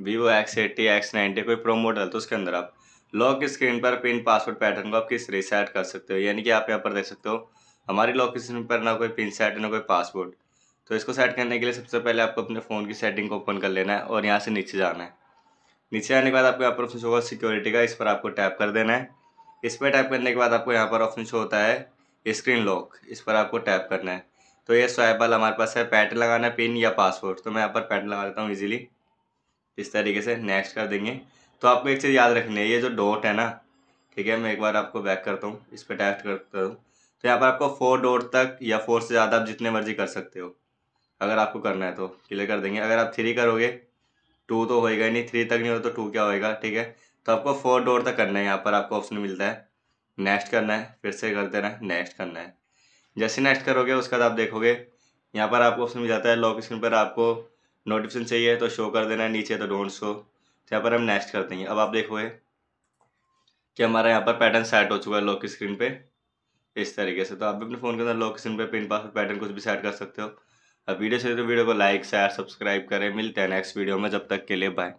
Vivo X eighty X ninety कोई pro model तो उसके अंदर आप लॉक स्क्रीन पर पिन पासवर्ड पैटर्न को आप किस रीसेट कर सकते हो यानी कि आप यहाँ पर देख सकते हो हमारी लॉक स्क्रीन पर ना कोई पिन सेट ना कोई पासवर्ड तो इसको सेट करने के लिए सबसे पहले आपको अपने फ़ोन की सेटिंग को ओपन कर लेना है और यहाँ से नीचे जाना है नीचे आने के बाद आपको यहाँ पर ऑप्शन शो होगा सिक्योरिटी का इस पर आपको टैप कर देना है इस पर टैप करने के बाद आपको यहाँ पर ऑप्शन शो होता है स्क्रीन लॉक इस पर आपको टैप करना है तो ये स्वाइप वाला हमारे पास है पैटर्न लगाना है पिन या पासवर्ड तो मैं यहाँ पर पैटर्न लगा देता हूँ ईजिली इस तरीके से नेक्स्ट कर देंगे तो आपको एक चीज़ याद रखनी है ये जो डॉट है ना ठीक है मैं एक बार आपको बैक करता हूँ इस पर टेस्ट करता हूँ तो यहाँ पर आपको फोर डॉट तक या फोर से ज़्यादा आप जितने मर्जी कर सकते हो अगर आपको करना है तो क्लियर कर देंगे अगर आप थ्री करोगे टू तो होएगा नहीं थ्री तक नहीं हो तो टू क्या होएगा ठीक है तो आपको फोर डॉट तक करना है यहाँ पर आपको ऑप्शन मिलता है नेक्स्ट करना है फिर से कर देना है नेक्स्ट करना है जैसे नेक्स्ट करोगे उसके बाद आप देखोगे यहाँ पर आपको ऑप्शन मिल जाता है लॉक स्क्रीन पर आपको नोटिफिकेशन चाहिए तो शो कर देना है नीचे तो डोंट शो तो यहाँ पर हम नेक्स्ट करते हैं अब आप देखोगे कि हमारा यहाँ पर पैटर्न सेट हो चुका है लॉक स्क्रीन पे इस तरीके से तो आप भी अपने फ़ोन के अंदर लॉक स्क्रीन पे पिन पास पैटर्न कुछ भी सेट कर सकते हो अब वीडियो चाहिए तो वीडियो को लाइक शेयर सब्सक्राइब करें मिलते हैं नेक्स्ट वीडियो में जब तक के लिए बाय